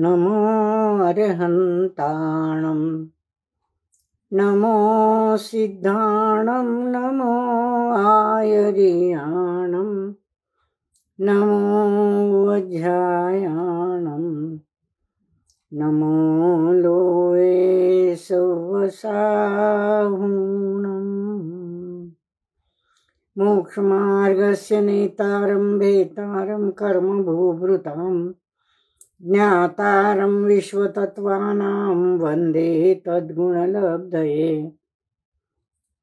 नमो नमोसिद्धाणं नमो आयरियाणं नमो अज्यायाणं नमो लोये सुवसाहणम् मोक्षमार्गस्य नेतारं भेतारं कर्मभूभृताम् ज्ञातारं विश्वतत्त्वानां वन्दे तद्गुणलब्धये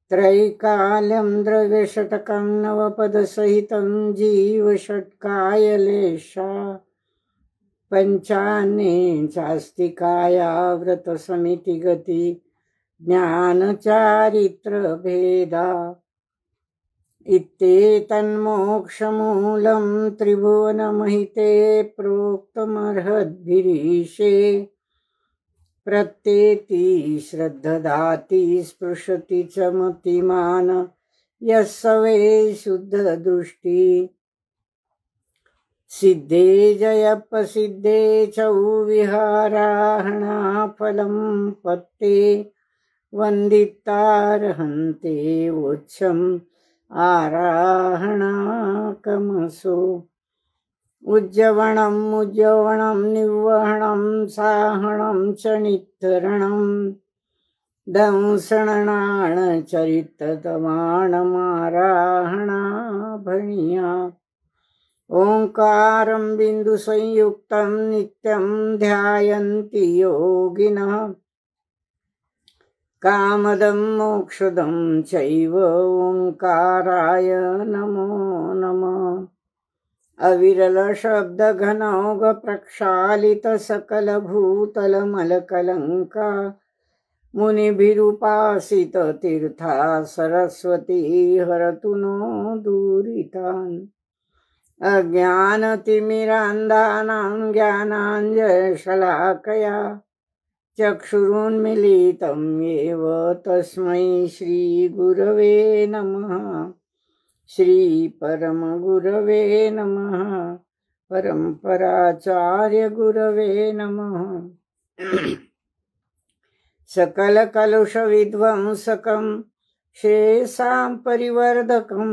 त्रैकालं द्रव्यषटकं नवपदसहितं जीवषट्कायलेशा चास्तिकाया व्रतसमितिगति ज्ञानचारित्रभेदा इत्ते तन्मोक्षमूलं त्रिभुवनमहिते प्रोक्तमर्हद्भिरीशे प्रत्येति श्रद्धदाति स्पृशति च मतिमान यः स वै शुद्धदृष्टि सिद्धे जयप्रसिद्धे च पत्ते वन्दितार्हन्ते वोत्सम् उज्जवणम् उज्जवणमुज्जवणं निर्वहणं साहणं च निथरणं दंसननानचरितमाणमाराहणा भण्या ओङ्कारं बिन्दुसंयुक्तं नित्यं ध्यायन्ति योगिनः कामदं मोक्षदं चैव ओङ्काराय नमो नमः अविरलशब्दघनौघप्रक्षालितसकलभूतलमलकलङ्का मुनिभिरुपासिततीर्था सरस्वती हरतु नो दूरितान् अज्ञानतिमिरान्दानां ज्ञानाञ्जयशलाकया चक्षुरुन्मिलितं एव तस्मै श्रीगुरवे नमः श्रीपरमगुरवे नमः परम्पराचार्यगुरवे नमः सकलकलुषविध्वंसकं श्रेसां परिवर्धकं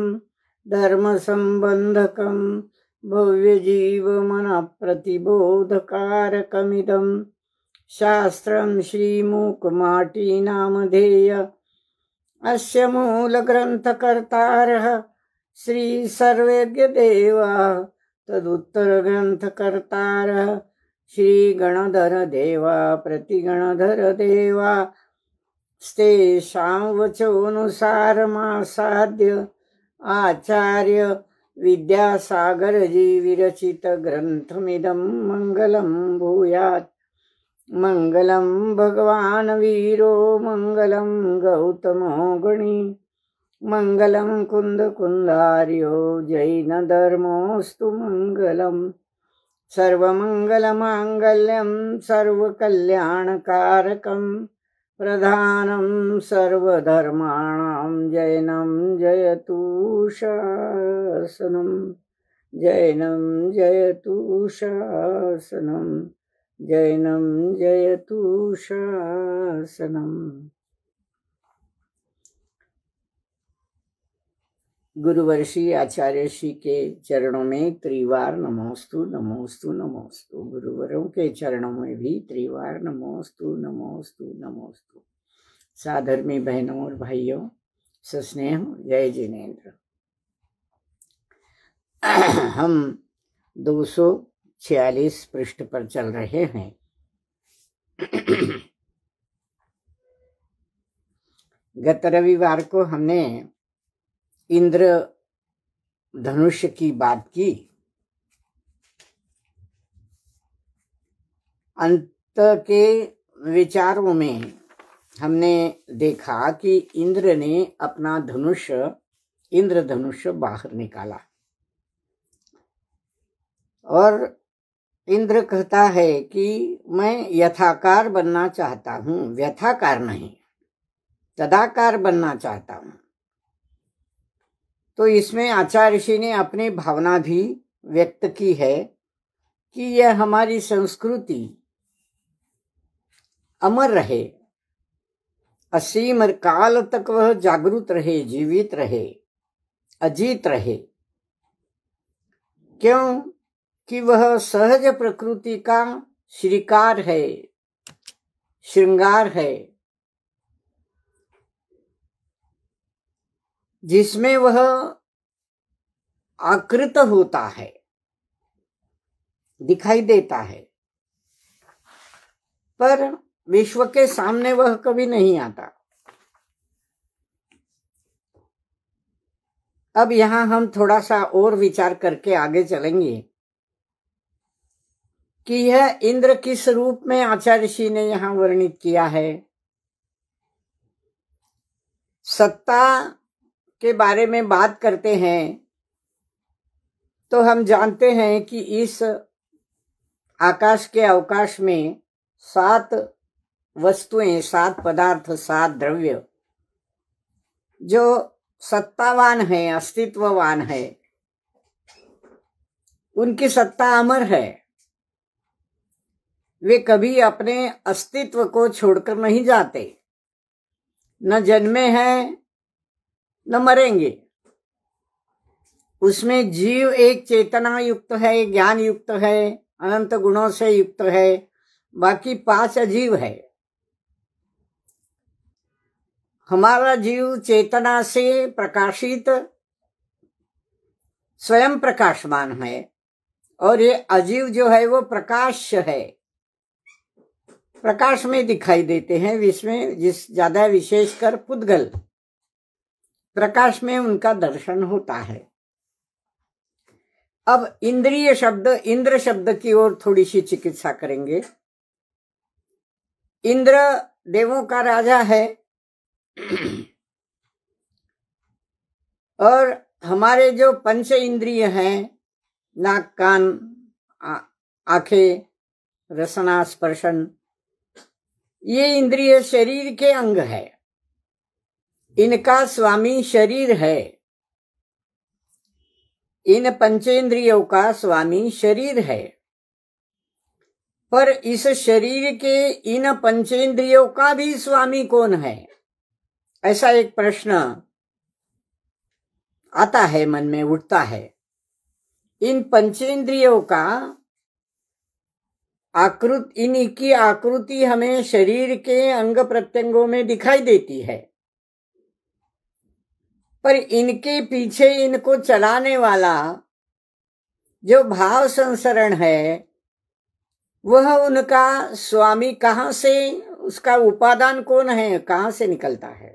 धर्मसम्बन्धकं भव्यजीवमनप्रतिबोधकारकमिदम् शास्त्रं नामधेय अस्य मूलग्रन्थकर्तारः श्रीसर्वेद्यदेवः तदुत्तरग्रन्थकर्तारः श्रीगणधरदेवा प्रतिगणधरदेवा तेषां साध्य आचार्य विद्यासागरजी विरचितग्रन्थमिदं मङ्गलं भूयात् मङ्गलं भगवान् वीरो मङ्गलं गौतमो गणि मङ्गलं कुन्दकुन्दार्यो जैनधर्मोऽस्तु मङ्गलं सर्वमङ्गलमाङ्गल्यं सर्वकल्याणकारकं प्रधानं सर्वधर्माणां जैनं जयतु शासनं जैनं जयतु शासनम् जैनम जय शासनम् गुरुवर आचार्य श्री के चरणों में त्रिवार नमोस्तु नमोस्तु नमोस्तु गुरुवरों के चरणों में भी त्रिवार नमोस्तु नमोस्तु नमोस्तु साधर्मी बहनों और भाइयों सस्नेह जय जिनेन्द्र हम दो सौ छियालीस पृष्ठ पर चल रहे हैं गत रविवार को हमने इंद्र धनुष की बात की अंत के विचारों में हमने देखा कि इंद्र ने अपना धनुष इंद्र धनुष बाहर निकाला और इंद्र कहता है कि मैं यथाकार बनना चाहता हूं व्यथाकार नहीं तदाकार बनना चाहता हूं तो इसमें आचार्य ऋषि ने अपनी भावना भी व्यक्त की है कि यह हमारी संस्कृति अमर रहे असीम काल तक वह जागृत रहे जीवित रहे अजीत रहे क्यों कि वह सहज प्रकृति का श्रीकार है श्रृंगार है जिसमें वह आकृत होता है दिखाई देता है पर विश्व के सामने वह कभी नहीं आता अब यहां हम थोड़ा सा और विचार करके आगे चलेंगे कि यह इंद्र किस रूप में आचार्य ऋषि ने यहां वर्णित किया है सत्ता के बारे में बात करते हैं तो हम जानते हैं कि इस आकाश के अवकाश में सात वस्तुएं सात पदार्थ सात द्रव्य जो सत्तावान है अस्तित्ववान है उनकी सत्ता अमर है वे कभी अपने अस्तित्व को छोड़कर नहीं जाते न जन्मे हैं न मरेंगे उसमें जीव एक चेतना युक्त है ज्ञान युक्त है अनंत गुणों से युक्त है बाकी पांच अजीव है हमारा जीव चेतना से प्रकाशित स्वयं प्रकाशमान है और ये अजीव जो है वो प्रकाश है प्रकाश में दिखाई देते हैं जिसमें जिस ज्यादा विशेषकर पुद्गल प्रकाश में उनका दर्शन होता है अब इंद्रिय शब्द इंद्र शब्द की ओर थोड़ी सी चिकित्सा करेंगे इंद्र देवों का राजा है और हमारे जो पंच इंद्रिय हैं नाक कान आंखें रसना स्पर्शन ये इंद्रिय शरीर के अंग है इनका स्वामी शरीर है इन पंचेंद्रियों का स्वामी शरीर है पर इस शरीर के इन पंचेंद्रियों का भी स्वामी कौन है ऐसा एक प्रश्न आता है मन में उठता है इन पंचेंद्रियों का आकृत इनकी आकृति हमें शरीर के अंग प्रत्यंगों में दिखाई देती है पर इनके पीछे इनको चलाने वाला जो भाव संसरण है वह उनका स्वामी कहाँ से उसका उपादान कौन है कहाँ से निकलता है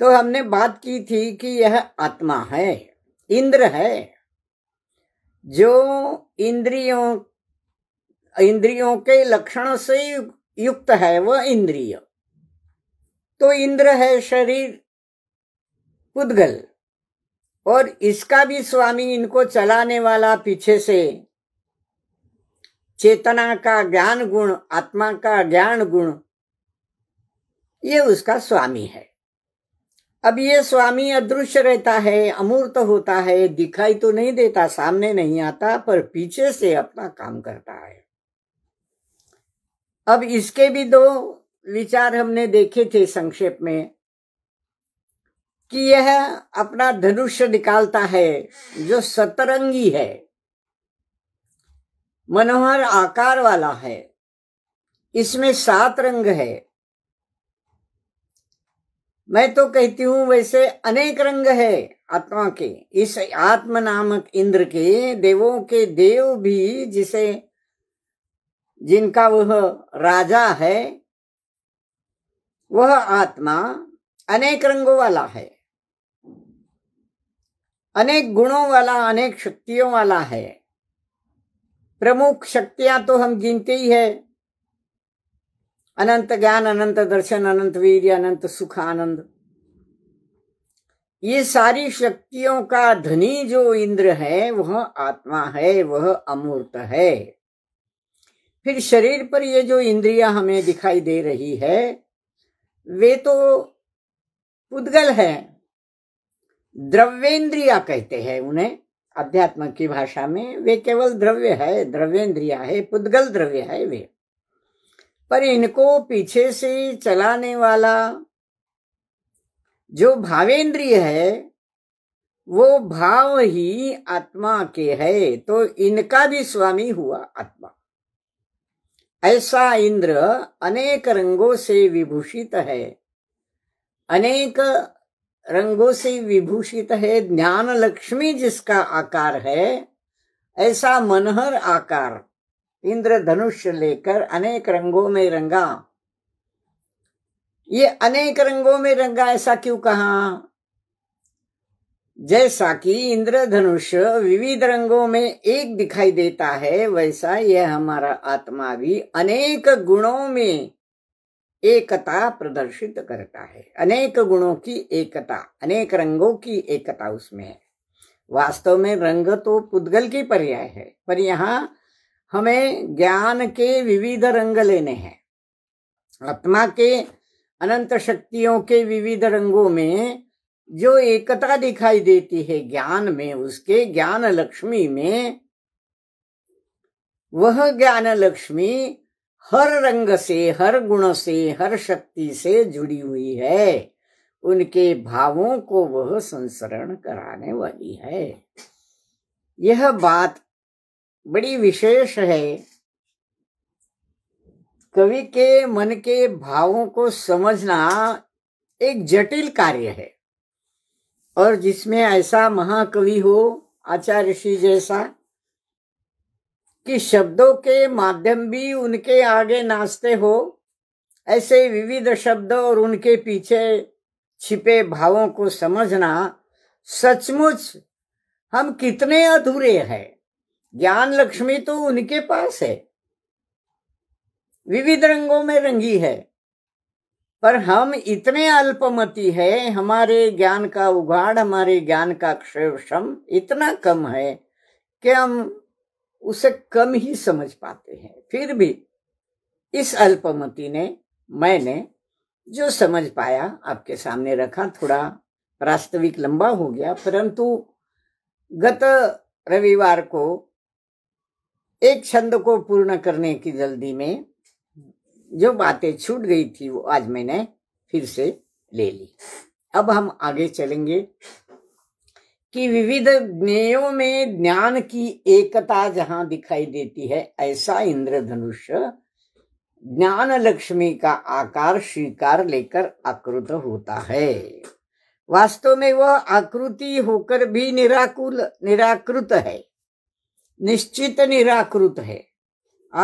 तो हमने बात की थी कि यह आत्मा है इंद्र है जो इंद्रियों इंद्रियों के लक्षण से युक्त है वह इंद्रिय तो इंद्र है शरीर पुद्गल और इसका भी स्वामी इनको चलाने वाला पीछे से चेतना का ज्ञान गुण आत्मा का ज्ञान गुण ये उसका स्वामी है अब ये स्वामी अदृश्य रहता है अमूर्त होता है दिखाई तो नहीं देता सामने नहीं आता पर पीछे से अपना काम करता है अब इसके भी दो विचार हमने देखे थे संक्षेप में कि यह अपना धनुष निकालता है जो सतरंगी है मनोहर आकार वाला है इसमें सात रंग है मैं तो कहती हूं वैसे अनेक रंग है आत्मा के इस आत्म नामक इंद्र के देवों के देव भी जिसे जिनका वह राजा है वह आत्मा अनेक रंगों वाला है अनेक गुणों वाला अनेक शक्तियों वाला है प्रमुख शक्तियां तो हम गिनते ही है अनंत ज्ञान अनंत दर्शन अनंत वीर अनंत सुख आनंद ये सारी शक्तियों का धनी जो इंद्र है वह आत्मा है वह अमूर्त है फिर शरीर पर ये जो इंद्रिया हमें दिखाई दे रही है वे तो पुद्गल है द्रव्येंद्रिया कहते हैं उन्हें अध्यात्म की भाषा में वे केवल द्रव्य है द्रव्येंद्रिया है पुद्गल द्रव्य है वे पर इनको पीछे से चलाने वाला जो भावेंद्रिय है वो भाव ही आत्मा के है तो इनका भी स्वामी हुआ आत्मा ऐसा इंद्र अनेक रंगों से विभूषित है अनेक रंगों से विभूषित है ज्ञान लक्ष्मी जिसका आकार है ऐसा मनहर आकार इंद्र धनुष लेकर अनेक रंगों में रंगा ये अनेक रंगों में रंगा ऐसा क्यों कहा जैसा कि इंद्रधनुष विविध रंगों में एक दिखाई देता है वैसा यह हमारा आत्मा भी अनेक गुणों में एकता प्रदर्शित करता है अनेक गुणों की एकता अनेक रंगों की एकता उसमें है वास्तव में रंग तो पुद्गल की पर्याय है पर यहाँ हमें ज्ञान के विविध रंग लेने हैं आत्मा के अनंत शक्तियों के विविध रंगों में जो एकता दिखाई देती है ज्ञान में उसके ज्ञान लक्ष्मी में वह ज्ञान लक्ष्मी हर रंग से हर गुण से हर शक्ति से जुड़ी हुई है उनके भावों को वह संसरण कराने वाली है यह बात बड़ी विशेष है कवि के मन के भावों को समझना एक जटिल कार्य है और जिसमें ऐसा महाकवि हो आचार्य श्री जैसा कि शब्दों के माध्यम भी उनके आगे नाचते हो ऐसे विविध शब्द और उनके पीछे छिपे भावों को समझना सचमुच हम कितने अधूरे हैं ज्ञान लक्ष्मी तो उनके पास है विविध रंगों में रंगी है पर हम इतने अल्पमति है हमारे ज्ञान का उगाड़ हमारे ज्ञान का क्षेम इतना कम है कि हम उसे कम ही समझ पाते हैं फिर भी इस अल्पमति ने मैंने जो समझ पाया आपके सामने रखा थोड़ा वास्तविक लंबा हो गया परंतु गत रविवार को एक छंद को पूर्ण करने की जल्दी में जो बातें छूट गई थी वो आज मैंने फिर से ले ली अब हम आगे चलेंगे कि विविध ज्ञेयों में ज्ञान की एकता जहां दिखाई देती है ऐसा इंद्रधनुष ज्ञान लक्ष्मी का आकार स्वीकार लेकर आकृत होता है वास्तव में वह आकृति होकर भी निराकुल निराकृत है निश्चित निराकृत है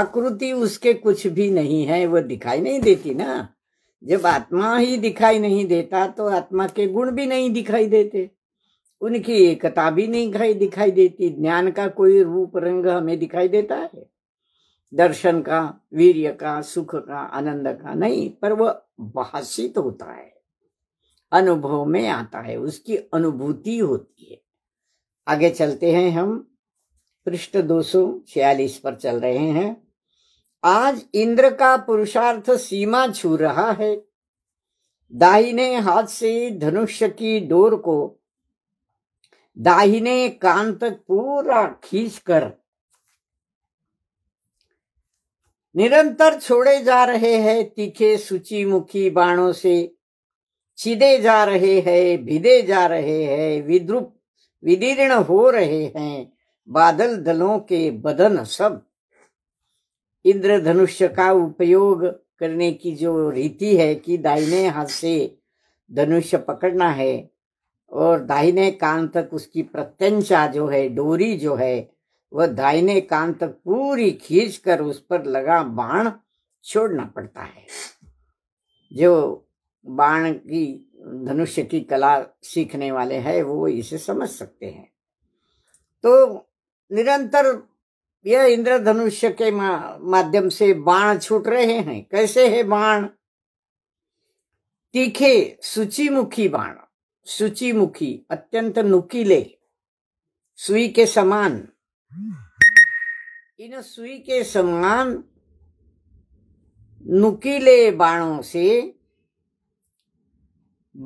आकृति उसके कुछ भी नहीं है वो दिखाई नहीं देती ना जब आत्मा ही दिखाई नहीं देता तो आत्मा के गुण भी नहीं दिखाई देते उनकी एकता भी नहीं दिखाई देती ज्ञान का कोई रूप रंग हमें दिखाई देता है दर्शन का वीर्य का सुख का आनंद का नहीं पर वह भाषित होता है अनुभव में आता है उसकी अनुभूति होती है आगे चलते हैं हम पृष्ठ दो पर चल रहे हैं आज इंद्र का पुरुषार्थ सीमा छू रहा है दाहिने हाथ से धनुष की डोर को दाहिने कान तक पूरा खींचकर निरंतर छोड़े जा रहे हैं तीखे सूची मुखी बाणों से चिदे जा रहे हैं भिदे जा रहे हैं विद्रुप विदीर्ण हो रहे हैं बादल दलों के बदन सब इंद्रधनुष का उपयोग करने की जो रीति है कि दाहिने हाथ से धनुष पकड़ना है और दाहिने कान तक उसकी प्रत्यंचा जो है डोरी जो है वह दाहिने कान तक पूरी खींच कर उस पर लगा बाण छोड़ना पड़ता है जो बाण की धनुष की कला सीखने वाले हैं वो इसे समझ सकते हैं तो निरंतर यह इंद्रधनुष्य के माध्यम से बाण छूट रहे हैं कैसे है बाण तीखे मुखी बाण मुखी अत्यंत नुकीले सुई के समान इन सुई के समान नुकीले बाणों से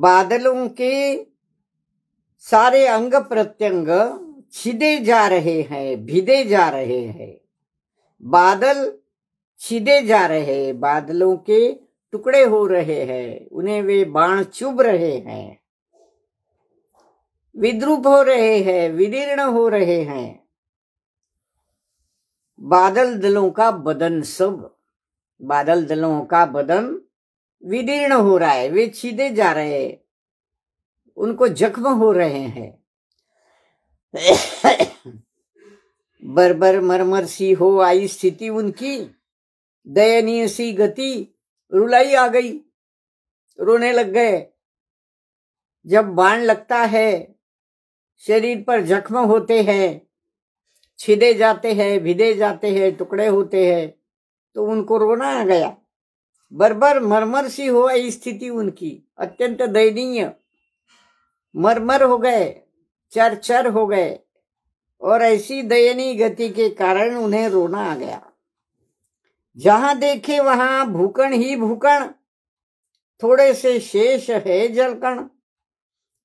बादलों के सारे अंग प्रत्यंग छिदे जा रहे हैं भिदे जा रहे हैं बादल छिदे जा रहे बादलों के टुकड़े हो रहे हैं उन्हें वे बाण चुभ रहे हैं विद्रुप हो रहे हैं विदीर्ण हो रहे हैं बादल दलों का बदन सब बादल दलों का बदन विदीर्ण हो रहा है वे छीदे जा रहे उनको जख्म हो रहे हैं बरबर मरमर सी हो आई स्थिति उनकी दयनीय सी गति रुलाई आ गई रोने लग गए जब बाण लगता है शरीर पर जख्म होते हैं छिदे जाते हैं भिदे जाते हैं टुकड़े होते हैं तो उनको रोना आ गया बरबर मरमर सी हो आई स्थिति उनकी अत्यंत दयनीय मरमर हो गए चर चर हो गए और ऐसी दयनीय गति के कारण उन्हें रोना आ गया जहां देखे वहां भूकण ही भूकण थोड़े से शेष है जलकण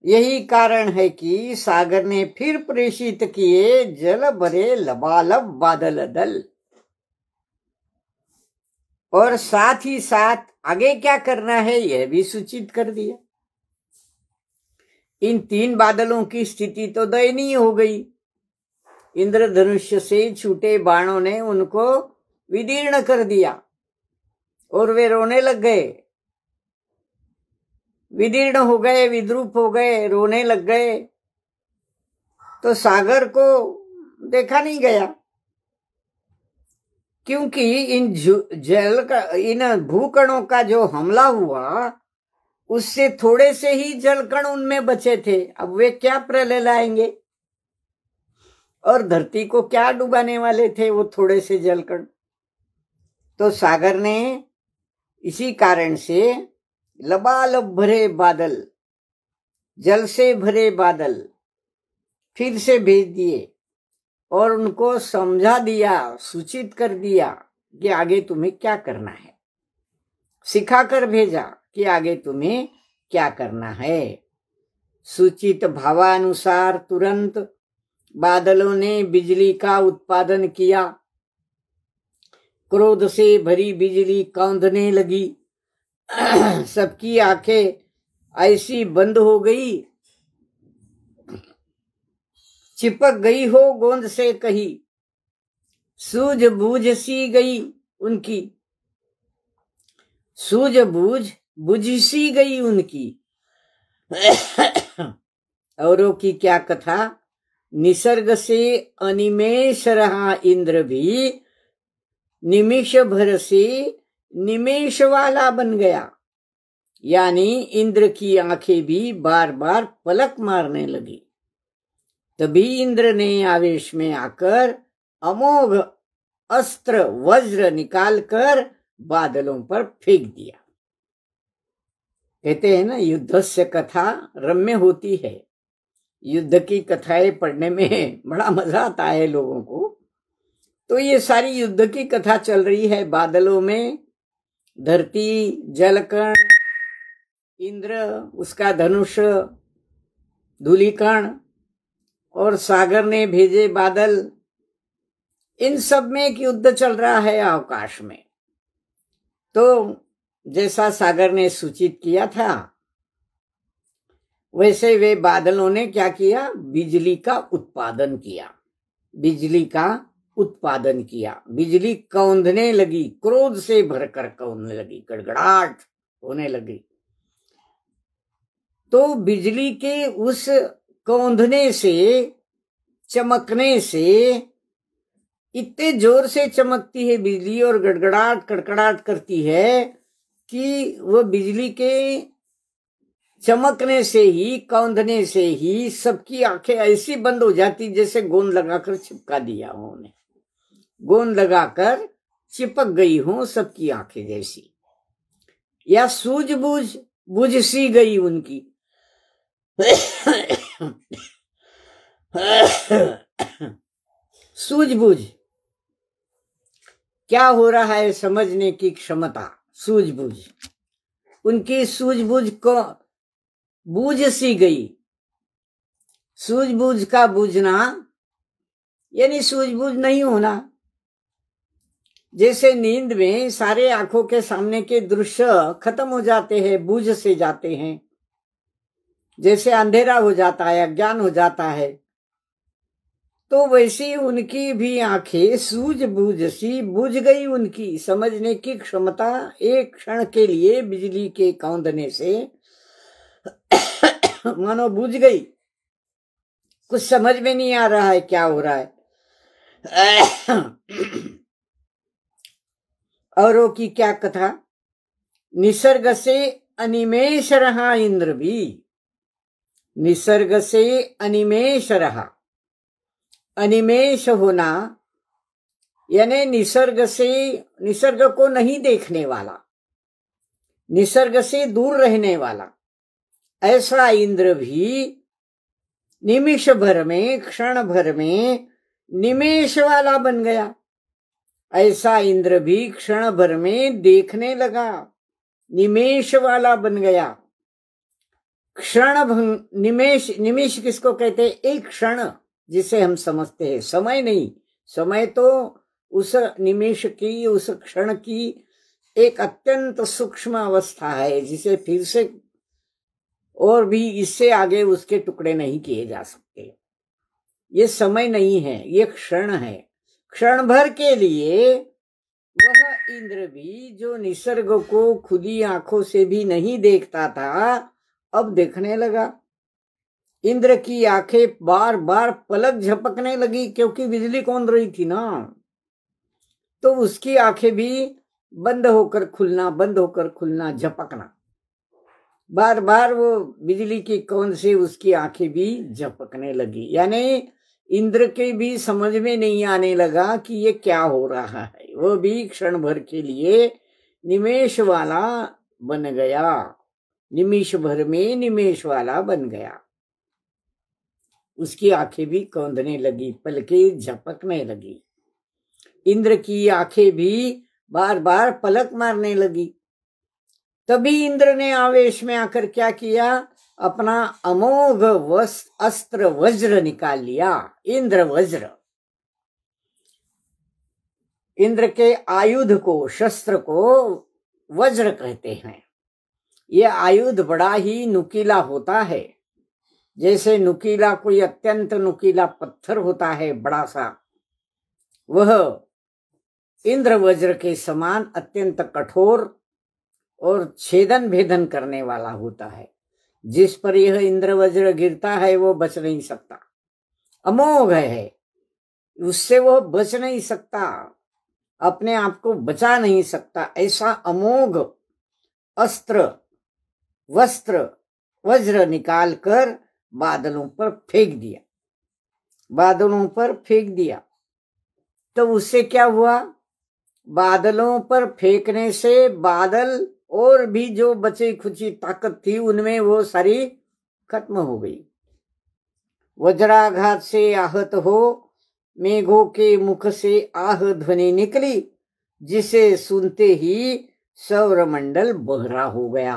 यही कारण है कि सागर ने फिर प्रेषित किए जल भरे लबालब बादल दल और साथ ही साथ आगे क्या करना है यह भी सूचित कर दिया इन तीन बादलों की स्थिति तो दयनीय हो गई इंद्रधनुष से छूटे बाणों ने उनको विदीर्ण कर दिया और वे रोने लग गए विदीर्ण हो गए विद्रूप हो गए रोने लग गए तो सागर को देखा नहीं गया क्योंकि इन जल का इन भूकणों का जो हमला हुआ उससे थोड़े से ही जलकण उनमें बचे थे अब वे क्या प्रलय लाएंगे और धरती को क्या डुबाने वाले थे वो थोड़े से जलकण तो सागर ने इसी कारण से लबालब भरे बादल जल से भरे बादल फिर से भेज दिए और उनको समझा दिया सूचित कर दिया कि आगे तुम्हें क्या करना है सिखाकर भेजा कि आगे तुम्हें क्या करना है सूचित भावानुसार तुरंत बादलों ने बिजली का उत्पादन किया क्रोध से भरी बिजली कौंधने लगी सबकी आंखें ऐसी बंद हो गई चिपक गई हो गोंद से कही सूझबूझ सी गई उनकी सूझबूझ बुझ सी गई उनकी औरों की क्या कथा निसर्ग से अनिमेश रहा इंद्र भी निमिष भर से निमेश वाला बन गया यानी इंद्र की आंखें भी बार बार पलक मारने लगी तभी इंद्र ने आवेश में आकर अमोघ अस्त्र वज्र निकालकर बादलों पर फेंक दिया कहते हैं ना युद्ध से कथा रम्य होती है युद्ध की कथाएं पढ़ने में बड़ा मजा आता है लोगों को तो ये सारी युद्ध की कथा चल रही है बादलों में धरती जलकण इंद्र उसका धनुष धूलिकण और सागर ने भेजे बादल इन सब में एक युद्ध चल रहा है अवकाश में तो जैसा सागर ने सूचित किया था वैसे वे बादलों ने क्या किया बिजली का उत्पादन किया बिजली का उत्पादन किया बिजली कौंधने लगी क्रोध से भरकर कौंधने लगी गड़गड़ाहट होने लगी तो बिजली के उस कौंधने से चमकने से इतने जोर से चमकती है बिजली और गड़गड़ाहट कड़कड़ाहट करती है कि वह बिजली के चमकने से ही कौंधने से ही सबकी आंखें ऐसी बंद हो जाती जैसे गोंद लगाकर चिपका दिया उन्हें गोंद लगाकर चिपक गई हो सबकी आंखें जैसी या सूझबूझ बुझ सी गई उनकी सूझबूझ क्या हो रहा है समझने की क्षमता सूझबूझ उनकी सूझबूझ को बूझ सी गई सूझबूझ का बूझना यानी सूझबूझ नहीं होना जैसे नींद में सारे आंखों के सामने के दृश्य खत्म हो जाते हैं बूझ से जाते हैं जैसे अंधेरा हो जाता है अज्ञान हो जाता है तो वैसी उनकी भी आंखें सूझबूझ सी बुझ गई उनकी समझने की क्षमता एक क्षण के लिए बिजली के कौंधने से मानो बुझ गई कुछ समझ में नहीं आ रहा है क्या हो रहा है औरों की क्या कथा निसर्ग से अनिमेश रहा इंद्र भी निसर्ग से अनिमेश रहा अनिमेश होना यानी निसर्ग से निसर्ग को नहीं देखने वाला निसर्ग से दूर रहने वाला ऐसा इंद्र भी निमिष भर में क्षण भर में निमेश वाला बन गया ऐसा इंद्र भी क्षण भर में देखने लगा निमेश वाला बन गया क्षण निमेश निमेश किसको कहते एक क्षण जिसे हम समझते हैं समय नहीं समय तो उस निमेश की उस क्षण की एक अत्यंत सूक्ष्म अवस्था है जिसे फिर से और भी इससे आगे उसके टुकड़े नहीं किए जा सकते ये समय नहीं है ये क्षण है क्षण भर के लिए वह इंद्र भी जो निसर्ग को खुदी आंखों से भी नहीं देखता था अब देखने लगा इंद्र की आंखें बार बार पलक झपकने लगी क्योंकि बिजली कौन रही थी ना तो उसकी आंखें भी बंद होकर खुलना बंद होकर खुलना झपकना बार बार वो बिजली की कौन से उसकी आंखें भी झपकने लगी यानी इंद्र के भी समझ में नहीं आने लगा कि ये क्या हो रहा है वो भी क्षण भर के लिए निमेश वाला बन गया निमिष भर में निमेश वाला बन गया उसकी आंखें भी कौंधने लगी पलके झपकने लगी इंद्र की आंखें भी बार बार पलक मारने लगी तभी इंद्र ने आवेश में आकर क्या किया अपना अमोघ अस्त्र वज्र निकाल लिया इंद्र वज्र इंद्र के आयुध को शस्त्र को वज्र कहते हैं यह आयुध बड़ा ही नुकीला होता है जैसे नुकीला कोई अत्यंत नुकीला पत्थर होता है बड़ा सा वह इंद्र वज्र के समान अत्यंत कठोर और छेदन भेदन करने वाला होता है जिस पर यह इंद्र वज्र गिरता है वह बच नहीं सकता अमोघ है उससे वह बच नहीं सकता अपने आप को बचा नहीं सकता ऐसा अमोघ अस्त्र वस्त्र वज्र निकाल कर बादलों पर फेंक दिया बादलों पर फेंक दिया तो उससे क्या हुआ बादलों पर फेंकने से बादल और भी जो बची खुची ताकत थी उनमें वो सारी खत्म हो गई वज्राघात से आहत हो मेघों के मुख से आह ध्वनि निकली जिसे सुनते ही सौरमंडल बहरा हो गया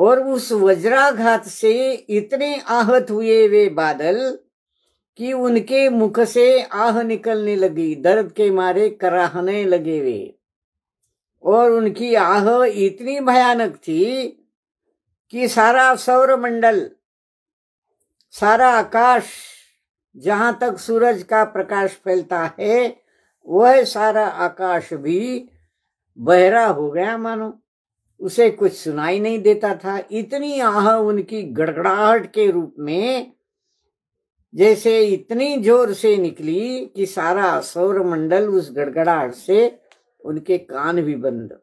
और उस वज्राघात से इतने आहत हुए वे बादल कि उनके मुख से आह निकलने लगी दर्द के मारे कराहने लगे वे और उनकी आह इतनी भयानक थी कि सारा सौर मंडल सारा आकाश जहां तक सूरज का प्रकाश फैलता है वह सारा आकाश भी बहरा हो गया मानो उसे कुछ सुनाई नहीं देता था इतनी आह उनकी गड़गड़ाहट के रूप में जैसे इतनी जोर से निकली कि सारा सौर मंडल उस गड़गड़ाहट से उनके कान भी बंद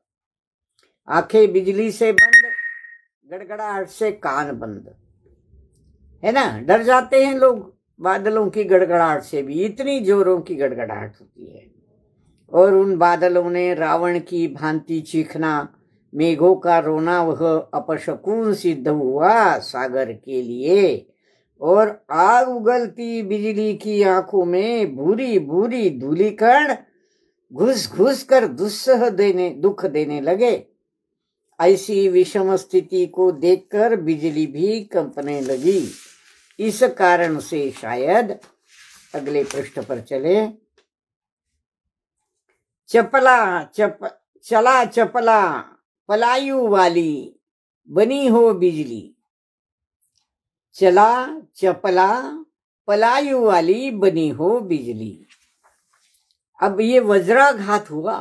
आंखें बिजली से बंद गड़गड़ाहट से कान बंद है ना डर जाते हैं लोग बादलों की गड़गड़ाहट से भी इतनी जोरों की गड़गड़ाहट होती है और उन बादलों ने रावण की भांति चीखना मेघों का रोना वह अपशकुन सिद्ध हुआ सागर के लिए और आग उगलती बिजली की आंखों में भूरी भूरी धूलिकण घुस घुस कर दुस्सह देने दुख देने लगे ऐसी विषम स्थिति को देखकर बिजली भी कंपने लगी इस कारण से शायद अगले पृष्ठ पर चले चपला चप चला चपला पलायु वाली बनी हो बिजली चला चपला पलायु वाली बनी हो बिजली अब ये वज्राघात हुआ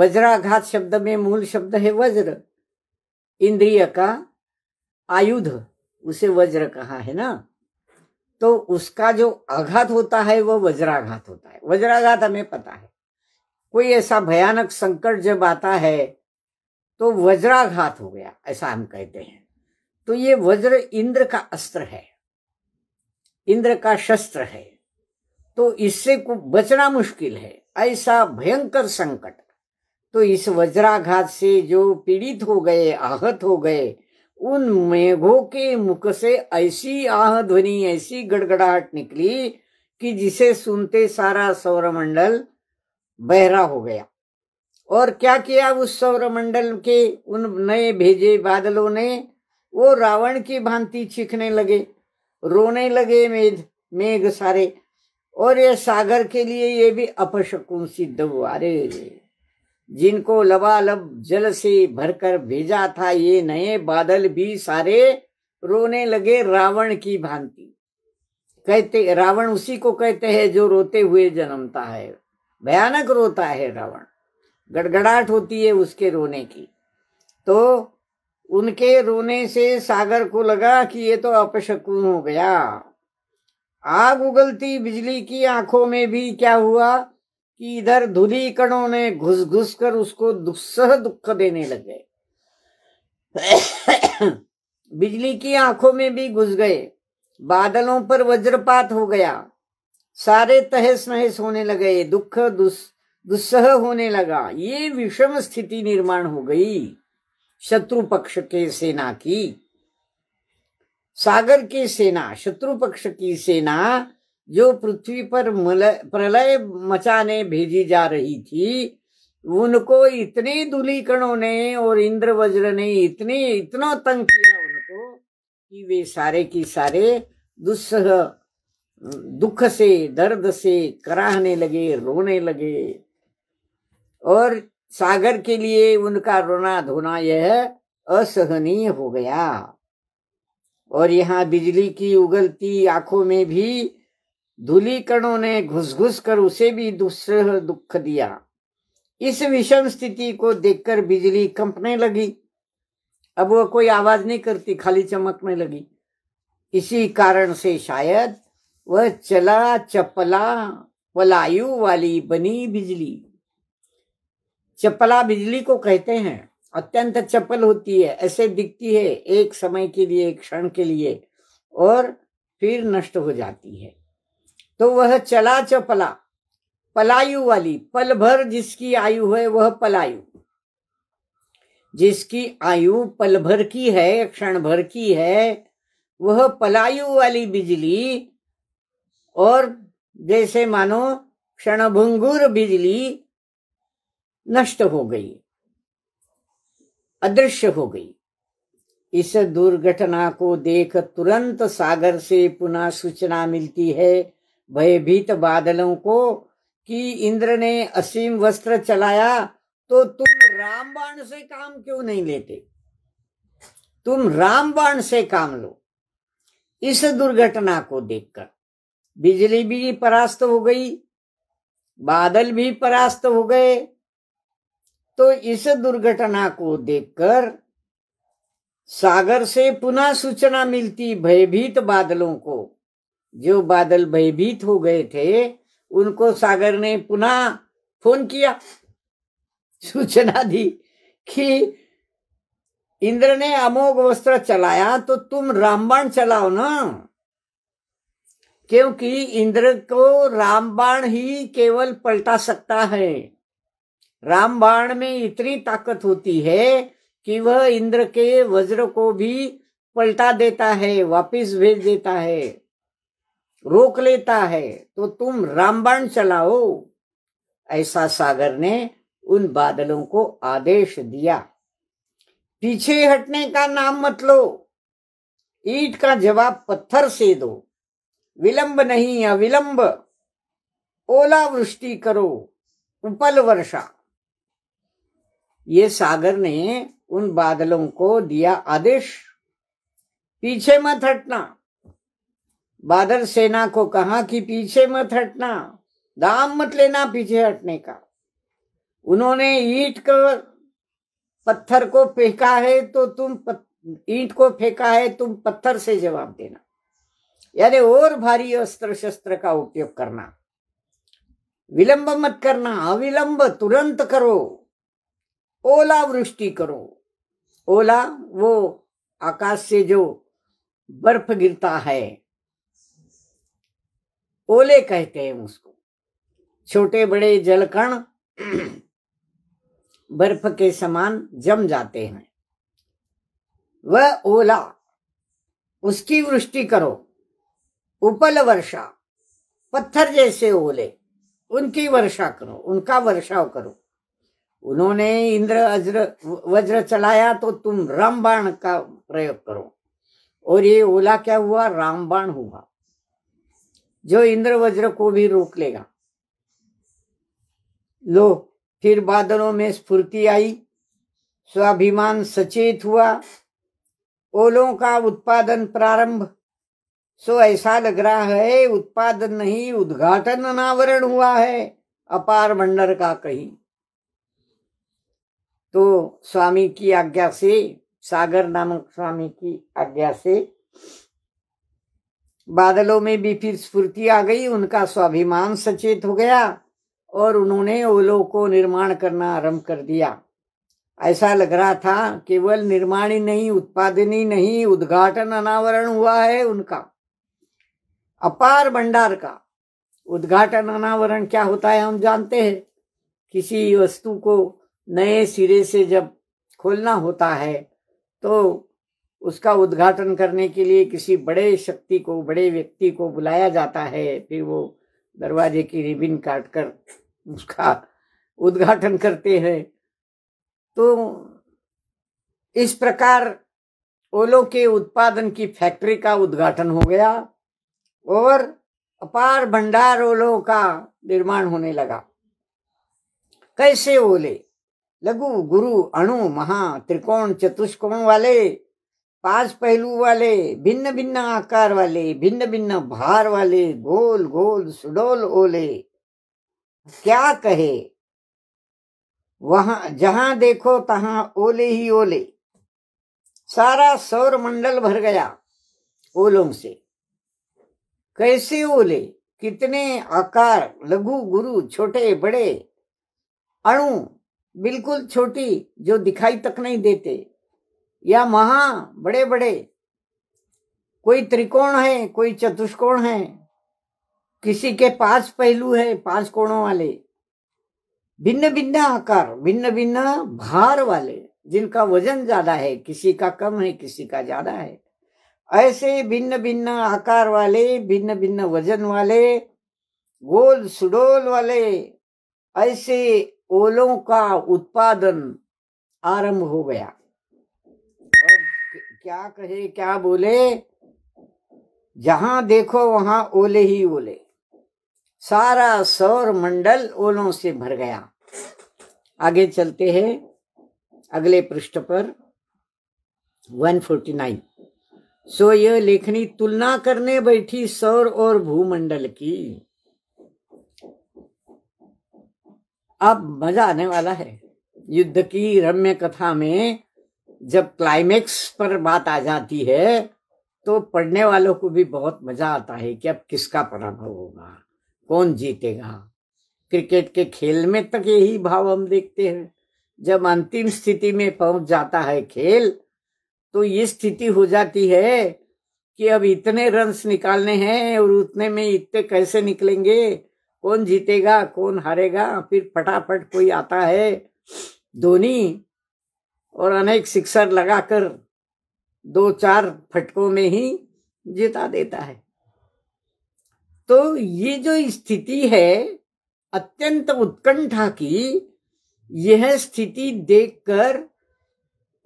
वज्राघात शब्द में मूल शब्द है वज्र इंद्रिय का आयुध उसे वज्र कहा है ना तो उसका जो आघात होता है वह वज्राघात होता है वज्राघात हमें पता है कोई ऐसा भयानक संकट जब आता है तो वज्राघात हो गया ऐसा हम कहते हैं तो ये वज्र इंद्र का अस्त्र है इंद्र का शस्त्र है तो इससे को बचना मुश्किल है ऐसा भयंकर संकट तो इस वज्राघात से जो पीड़ित हो गए आहत हो गए उन मेघों के मुख से ऐसी आह ध्वनि ऐसी गड़गड़ाहट निकली कि जिसे सुनते सारा सौरमंडल बहरा हो गया और क्या किया उस सौर मंडल के उन नए भेजे बादलों ने वो रावण की भांति चीखने लगे रोने लगे मेघ मेघ सारे और ये सागर के लिए ये भी अपशकुन सिद्ध हुआ अरे जिनको लबालब जल से भरकर भेजा था ये नए बादल भी सारे रोने लगे रावण की भांति कहते रावण उसी को कहते हैं जो रोते हुए जन्मता है भयानक रोता है रावण गड़गड़ाहट होती है उसके रोने की तो उनके रोने से सागर को लगा कि ये तो अपशकुन हो गया आग उगलती बिजली की आंखों में भी क्या हुआ कि इधर धुली कणों ने घुस घुस कर उसको दुस्सह दुख देने लगे बिजली की आंखों में भी घुस गए बादलों पर वज्रपात हो गया सारे तहस नहस होने लगे दुख दुस्त दुस्सह होने लगा ये विषम स्थिति निर्माण हो गई शत्रु पक्ष के सेना की सागर की सेना शत्रु पक्ष की सेना जो पृथ्वी पर प्रलय मचाने भेजी जा रही थी उनको इतने दुलीकणों ने और इंद्र वज्र ने इतने इतना तंग किया उनको कि वे सारे की सारे दुस्सह दुख से दर्द से कराहने लगे रोने लगे और सागर के लिए उनका रोना धोना यह असहनीय हो गया और यहाँ बिजली की उगलती आंखों में भी धूली कणों ने घुस घुस कर उसे भी दूसरे दुख दिया इस विषम स्थिति को देखकर बिजली कंपने लगी अब वह कोई आवाज नहीं करती खाली चमकने लगी इसी कारण से शायद वह चला चपला पलायु वाली बनी बिजली चपला बिजली को कहते हैं अत्यंत चपल होती है ऐसे दिखती है एक समय के लिए एक क्षण के लिए और फिर नष्ट हो जाती है तो वह चला चपला पलायु वाली पल भर जिसकी आयु है वह पलायु जिसकी आयु पल भर की है क्षण भर की है वह पलायु वाली बिजली और जैसे मानो क्षणभंगुर बिजली नष्ट हो गई अदृश्य हो गई इस दुर्घटना को देख तुरंत सागर से पुनः सूचना मिलती है भयभीत बादलों को कि इंद्र ने असीम वस्त्र चलाया तो तुम रामबाण से काम क्यों नहीं लेते तुम रामबाण से काम लो इस दुर्घटना को देखकर बिजली भी परास्त हो गई बादल भी परास्त हो गए तो इस दुर्घटना को देखकर सागर से पुनः सूचना मिलती भयभीत बादलों को जो बादल भयभीत हो गए थे उनको सागर ने पुनः फोन किया सूचना दी कि इंद्र ने अमोघ वस्त्र चलाया तो तुम रामबाण चलाओ ना क्योंकि इंद्र को रामबाण ही केवल पलटा सकता है रामबाण में इतनी ताकत होती है कि वह इंद्र के वज्र को भी पलटा देता है वापिस भेज देता है रोक लेता है तो तुम रामबाण चलाओ ऐसा सागर ने उन बादलों को आदेश दिया पीछे हटने का नाम मत लो ईट का जवाब पत्थर से दो विलंब नहीं अविलंब ओलावृष्टि करो उपल वर्षा ये सागर ने उन बादलों को दिया आदेश पीछे मत हटना बादल सेना को कहा कि पीछे मत हटना दाम मत लेना पीछे हटने का उन्होंने ईट का पत्थर को फेंका है तो तुम ईट को फेंका है तुम पत्थर से जवाब देना यानी और भारी अस्त्र शस्त्र का उपयोग करना विलंब मत करना अविलंब तुरंत करो ओला वृष्टि करो ओला वो आकाश से जो बर्फ गिरता है ओले कहते हैं उसको छोटे बड़े जलकण बर्फ के समान जम जाते हैं वह ओला उसकी वृष्टि करो उपल वर्षा पत्थर जैसे ओले उनकी वर्षा करो उनका वर्षा करो उन्होंने इंद्र अज्र वज्र चलाया तो तुम रामबाण का प्रयोग करो और ये ओला क्या हुआ रामबाण हुआ जो इंद्र वज्र को भी रोक लेगा लो फिर बादलों में स्फूर्ति आई स्वाभिमान सचेत हुआ ओलों का उत्पादन प्रारंभ सो ऐसा लग रहा है उत्पादन नहीं उद्घाटन अनावरण हुआ है अपार मंडर का कहीं तो स्वामी की आज्ञा से सागर नामक स्वामी की आज्ञा से बादलों में भी फिर स्फूर्ति आ गई उनका स्वाभिमान सचेत हो गया और उन्होंने ओलो को निर्माण करना आरंभ कर दिया ऐसा लग रहा था केवल निर्माण ही नहीं उत्पादन ही नहीं उद्घाटन अनावरण हुआ है उनका अपार भंडार का उद्घाटन अनावरण क्या होता है हम जानते हैं किसी वस्तु को नए सिरे से जब खोलना होता है तो उसका उद्घाटन करने के लिए किसी बड़े शक्ति को बड़े व्यक्ति को बुलाया जाता है फिर वो दरवाजे की रिबिन काट कर उसका उद्घाटन करते हैं तो इस प्रकार ओलों के उत्पादन की फैक्ट्री का उद्घाटन हो गया और अपार भंडार ओलों का निर्माण होने लगा कैसे ओले लघु गुरु अणु महा त्रिकोण चतुष्कोण वाले पांच पहलू वाले भिन्न भिन्न आकार वाले भिन्न भिन्न भार वाले गोल गोल सुडोल ओले क्या कहे वहां जहां देखो तहां ओले ही ओले सारा सौर मंडल भर गया ओलों से कैसे ओले कितने आकार लघु गुरु छोटे बड़े अणु बिल्कुल छोटी जो दिखाई तक नहीं देते या महा बड़े बड़े कोई त्रिकोण है कोई चतुष्कोण है किसी के पांच पहलू है पांच कोणों वाले भिन्न भिन्न आकार भिन्न भिन्न भार वाले जिनका वजन ज्यादा है किसी का कम है किसी का ज्यादा है ऐसे भिन्न भिन्न आकार वाले भिन्न भिन्न वजन वाले गोल सुडोल वाले ऐसे ओलों का उत्पादन आरंभ हो गया अब क्या कहे क्या बोले जहां देखो वहां ओले ही ओले सारा सौर मंडल ओलों से भर गया आगे चलते हैं अगले पृष्ठ पर 149 सो यह लेखनी तुलना करने बैठी सौर और भूमंडल की अब मजा आने वाला है युद्ध की रम्य कथा में जब क्लाइमेक्स पर बात आ जाती है तो पढ़ने वालों को भी बहुत मजा आता है कि अब किसका पराभव होगा कौन जीतेगा क्रिकेट के खेल में तक यही भाव हम देखते हैं जब अंतिम स्थिति में पहुंच जाता है खेल तो ये स्थिति हो जाती है कि अब इतने रन्स निकालने हैं और उतने में इतने कैसे निकलेंगे कौन जीतेगा कौन हारेगा फिर फटाफट कोई आता है धोनी और अनेक सिक्सर लगाकर दो चार फटकों में ही जिता देता है तो ये जो स्थिति है अत्यंत उत्कंठा की यह स्थिति देखकर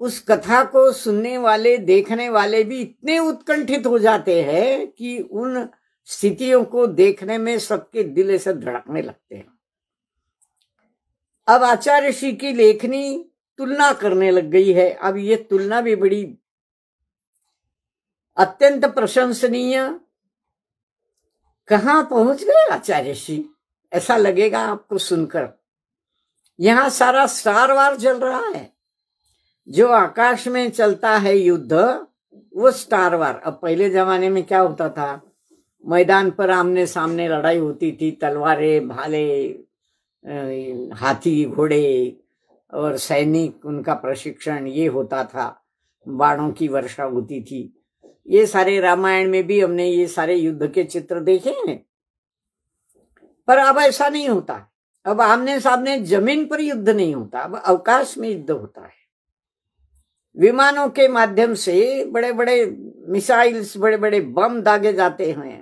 उस कथा को सुनने वाले देखने वाले भी इतने उत्कंठित हो जाते हैं कि उन स्थितियों को देखने में सबके दिल से धड़कने लगते हैं अब आचार्य श्री की लेखनी तुलना करने लग गई है अब ये तुलना भी बड़ी अत्यंत प्रशंसनीय कहा पहुंच गए आचार्य श्री ऐसा लगेगा आपको सुनकर यहां सारा स्टार वार चल रहा है जो आकाश में चलता है युद्ध वो स्टार वार अब पहले जमाने में क्या होता था मैदान पर आमने सामने लड़ाई होती थी तलवारें भाले हाथी घोड़े और सैनिक उनका प्रशिक्षण ये होता था बाणों की वर्षा होती थी ये सारे रामायण में भी हमने ये सारे युद्ध के चित्र देखे हैं पर अब ऐसा नहीं होता अब आमने सामने जमीन पर युद्ध नहीं होता अब अवकाश में युद्ध होता है विमानों के माध्यम से बड़े बड़े मिसाइल्स बड़े बड़े बम दागे जाते हैं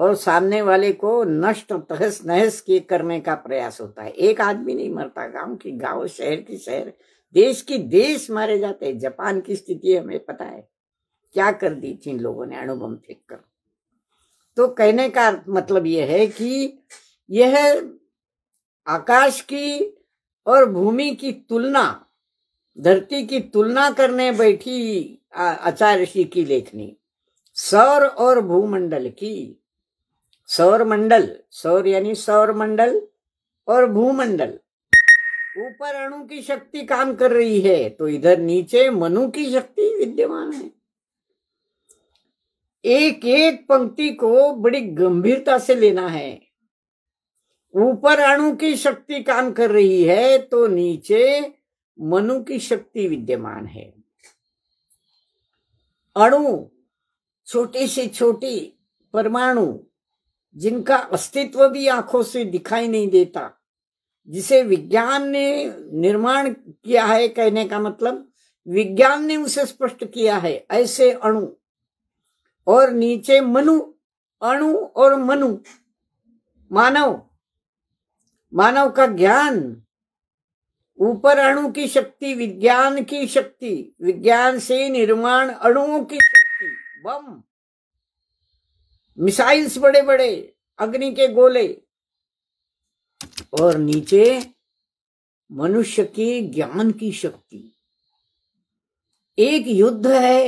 और सामने वाले को नष्ट तहस नहस के करने का प्रयास होता है एक आदमी नहीं मरता गांव की गांव शहर की शहर देश की देश मारे जाते हैं जापान की स्थिति हमें पता है क्या कर दी थी इन लोगों ने अनुबम फेंक कर तो कहने का मतलब यह है कि यह आकाश की और भूमि की तुलना धरती की तुलना करने बैठी आचार्य की लेखनी सौर और भूमंडल की सौर मंडल सौर यानी सौर मंडल और भूमंडल ऊपर अणु की शक्ति काम कर रही है तो इधर नीचे मनु की शक्ति विद्यमान है एक एक पंक्ति को बड़ी गंभीरता से लेना है ऊपर अणु की शक्ति काम कर रही है तो नीचे मनु की शक्ति विद्यमान है अणु छोटी से छोटी परमाणु जिनका अस्तित्व भी आंखों से दिखाई नहीं देता जिसे विज्ञान ने निर्माण किया है कहने का मतलब विज्ञान ने उसे स्पष्ट किया है ऐसे अणु और नीचे मनु अणु और मनु मानव मानव का ज्ञान ऊपर अणु की शक्ति विज्ञान की शक्ति विज्ञान से निर्माण अणुओं की शक्ति बम मिसाइल्स बड़े बड़े अग्नि के गोले और नीचे मनुष्य के ज्ञान की शक्ति एक युद्ध है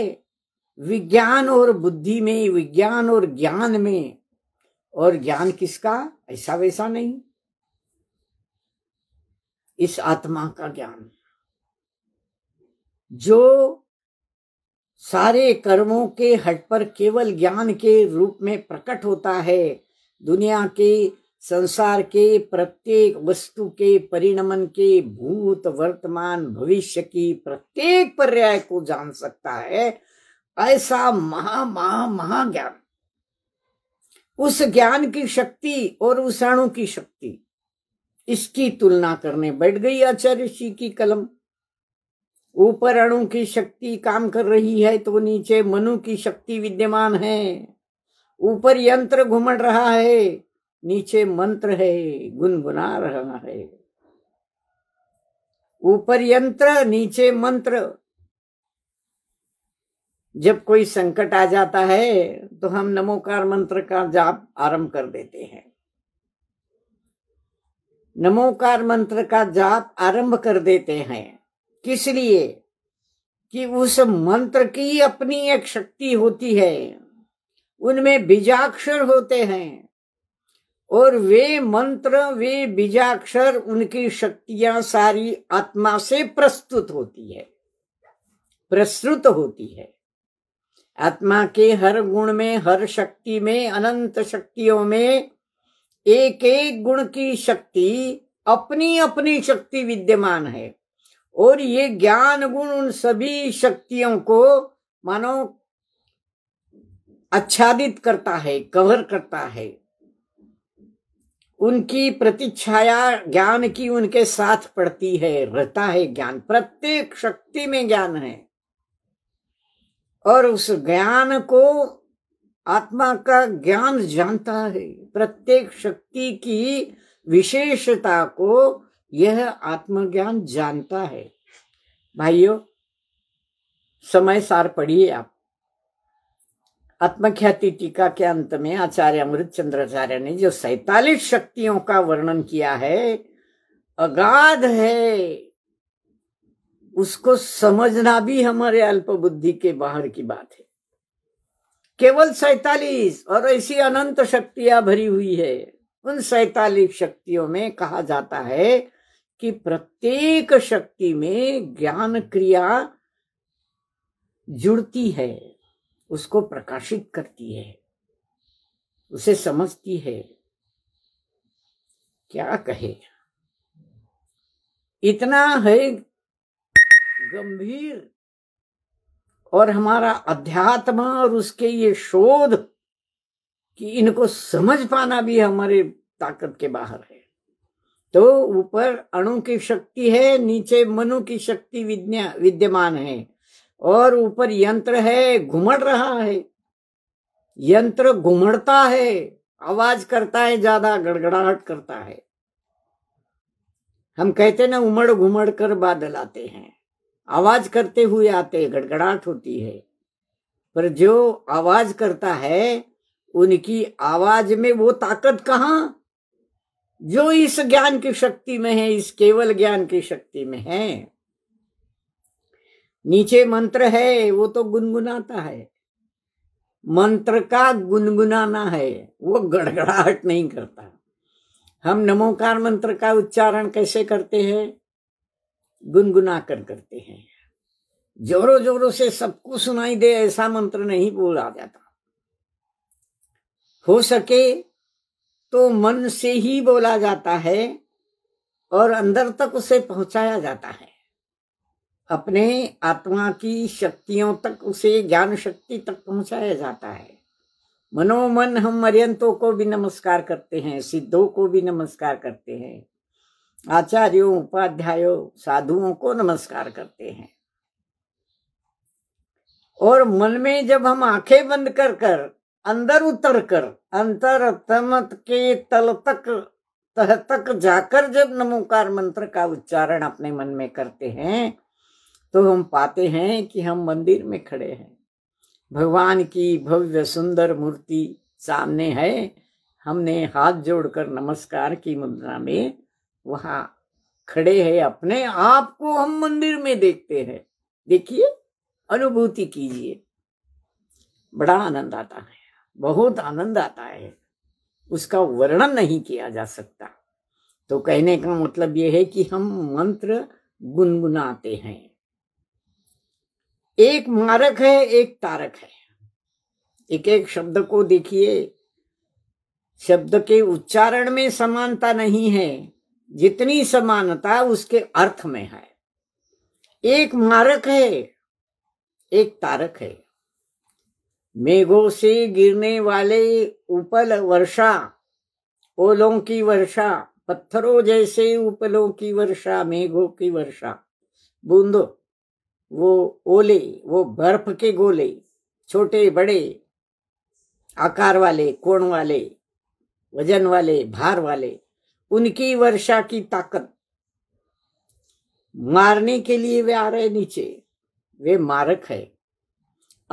विज्ञान और बुद्धि में विज्ञान और ज्ञान में और ज्ञान किसका ऐसा वैसा नहीं इस आत्मा का ज्ञान जो सारे कर्मों के हट पर केवल ज्ञान के रूप में प्रकट होता है दुनिया के संसार के प्रत्येक वस्तु के परिणमन के भूत वर्तमान भविष्य की प्रत्येक पर्याय को जान सकता है ऐसा महा महा महा ज्ञान उस ज्ञान की शक्ति और उषाणु की शक्ति इसकी तुलना करने बैठ गई आचार्य श्री की कलम ऊपर अणु की शक्ति काम कर रही है तो नीचे मनु की शक्ति विद्यमान है ऊपर यंत्र घुमड़ रहा है नीचे मंत्र है गुनगुना रहा है ऊपर यंत्र नीचे मंत्र जब कोई संकट आ जाता है तो हम नमोकार मंत्र का जाप आरंभ कर देते हैं नमोकार मंत्र का जाप आरंभ कर देते हैं किस लिए कि उस मंत्र की अपनी एक शक्ति होती है उनमें बीजाक्षर होते हैं और वे मंत्र वे बीजाक्षर उनकी शक्तियां सारी आत्मा से प्रस्तुत होती है प्रस्तुत होती है आत्मा के हर गुण में हर शक्ति में अनंत शक्तियों में एक एक गुण की शक्ति अपनी अपनी शक्ति विद्यमान है और ये ज्ञान गुण उन सभी शक्तियों को मानो आच्छादित करता है कवर करता है उनकी प्रतिच्छाया ज्ञान की उनके साथ पड़ती है रहता है ज्ञान प्रत्येक शक्ति में ज्ञान है और उस ज्ञान को आत्मा का ज्ञान जानता है प्रत्येक शक्ति की विशेषता को यह आत्मज्ञान जानता है भाइयों समय सार पढ़िए आप आत्मख्याति टीका के अंत में आचार्य अमृत चंद्राचार्य ने जो सैतालीस शक्तियों का वर्णन किया है अगाध है उसको समझना भी हमारे अल्प बुद्धि के बाहर की बात है केवल सैतालीस और ऐसी अनंत शक्तियां भरी हुई है उन सैतालीस शक्तियों में कहा जाता है कि प्रत्येक शक्ति में ज्ञान क्रिया जुड़ती है उसको प्रकाशित करती है उसे समझती है क्या कहे इतना है गंभीर और हमारा अध्यात्म और उसके ये शोध कि इनको समझ पाना भी हमारे ताकत के बाहर है तो ऊपर अणु की शक्ति है नीचे मनु की शक्ति विद्यमान है और ऊपर यंत्र है घुमड़ रहा है यंत्र घुमड़ता है आवाज करता है ज्यादा गड़गड़ाहट करता है हम कहते ना उमड़ घुमड़ कर बादल आते हैं आवाज करते हुए आते गड़गड़ाहट होती है पर जो आवाज करता है उनकी आवाज में वो ताकत कहाँ जो इस ज्ञान की शक्ति में है इस केवल ज्ञान की शक्ति में है नीचे मंत्र है वो तो गुनगुनाता है मंत्र का गुनगुनाना है वो गड़गड़ाहट नहीं करता हम नमोकार मंत्र का उच्चारण कैसे करते हैं गुनगुना कर करते हैं जोरों जोरों से सबको सुनाई दे ऐसा मंत्र नहीं बोला जाता हो सके तो मन से ही बोला जाता है और अंदर तक उसे पहुंचाया जाता है अपने आत्मा की शक्तियों तक उसे ज्ञान शक्ति तक पहुंचाया जाता है मनोमन हम मर्यंतों को भी नमस्कार करते हैं सिद्धों को भी नमस्कार करते हैं आचार्यों उपाध्यायों साधुओं को नमस्कार करते हैं और मन में जब हम आंखें बंद कर कर अंदर उतर कर अंतर तमत के तल तक तह तक जाकर जब नमोकार मंत्र का उच्चारण अपने मन में करते हैं तो हम पाते हैं कि हम मंदिर में खड़े हैं भगवान की भव्य सुंदर मूर्ति सामने है हमने हाथ जोड़कर नमस्कार की मुद्रा में वहाँ खड़े हैं अपने आप को हम मंदिर में देखते हैं देखिए अनुभूति कीजिए बड़ा आनंद आता है बहुत आनंद आता है उसका वर्णन नहीं किया जा सकता तो कहने का मतलब यह है कि हम मंत्र गुनगुनाते हैं एक मारक है एक तारक है एक एक शब्द को देखिए शब्द के उच्चारण में समानता नहीं है जितनी समानता उसके अर्थ में है एक मारक है एक तारक है मेघों से गिरने वाले उपल वर्षा ओलों की वर्षा पत्थरों जैसे उपलों की वर्षा मेघों की वर्षा बूंदो वो ओले वो बर्फ के गोले छोटे बड़े आकार वाले कोण वाले वजन वाले भार वाले उनकी वर्षा की ताकत मारने के लिए वे आ रहे नीचे वे मारक है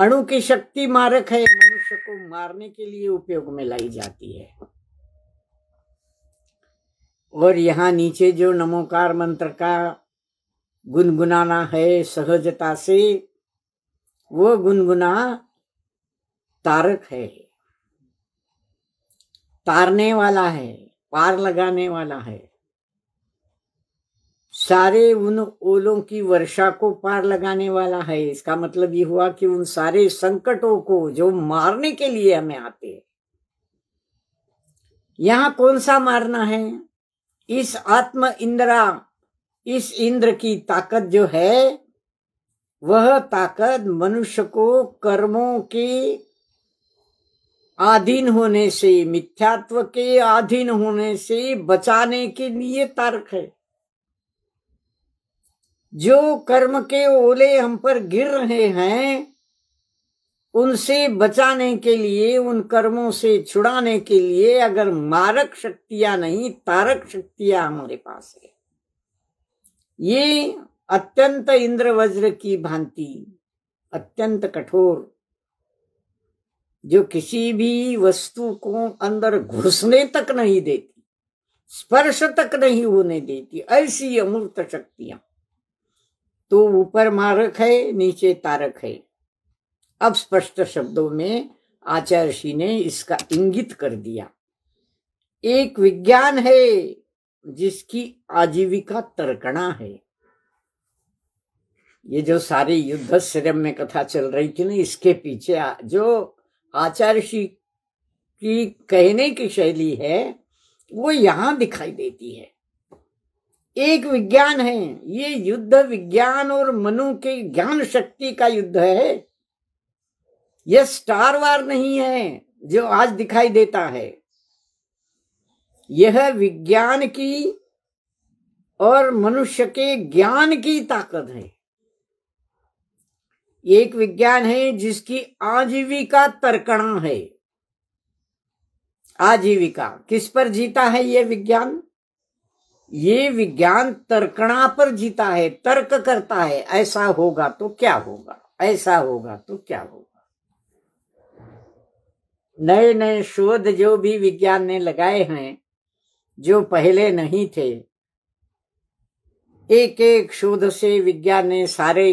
अणु की शक्ति मारक है मनुष्य को मारने के लिए उपयोग में लाई जाती है और यहाँ नीचे जो नमोकार मंत्र का गुनगुनाना है सहजता से वो गुनगुना तारक है तारने वाला है पार लगाने वाला है सारे उन ओलों की वर्षा को पार लगाने वाला है इसका मतलब ये हुआ कि उन सारे संकटों को जो मारने के लिए हमें आते हैं यहां कौन सा मारना है इस आत्म इंद्रा इस इंद्र की ताकत जो है वह ताकत मनुष्य को कर्मों के आधीन होने से मिथ्यात्व के आधीन होने से बचाने के लिए तर्क है जो कर्म के ओले हम पर गिर रहे हैं उनसे बचाने के लिए उन कर्मों से छुड़ाने के लिए अगर मारक शक्तियां नहीं तारक शक्तियां हमारे पास है ये अत्यंत इंद्र वज्र की भांति अत्यंत कठोर जो किसी भी वस्तु को अंदर घुसने तक नहीं देती स्पर्श तक नहीं होने देती ऐसी अमूर्त शक्तियां तो ऊपर मारक है नीचे तारक है अब स्पष्ट शब्दों में आचार्य श्री ने इसका इंगित कर दिया एक विज्ञान है जिसकी आजीविका तर्कणा है ये जो सारे युद्ध श्रम में कथा चल रही थी ना इसके पीछे जो आचार्य श्री की कहने की शैली है वो यहां दिखाई देती है एक विज्ञान है ये युद्ध विज्ञान और मनु के ज्ञान शक्ति का युद्ध है यह स्टार वार नहीं है जो आज दिखाई देता है यह विज्ञान की और मनुष्य के ज्ञान की ताकत है एक विज्ञान है जिसकी आजीविका तर्कणा है आजीविका किस पर जीता है यह विज्ञान ये विज्ञान तर्कणा पर जीता है तर्क करता है ऐसा होगा तो क्या होगा ऐसा होगा तो क्या होगा नए नए शोध जो भी विज्ञान ने लगाए हैं जो पहले नहीं थे एक एक शोध से विज्ञान ने सारे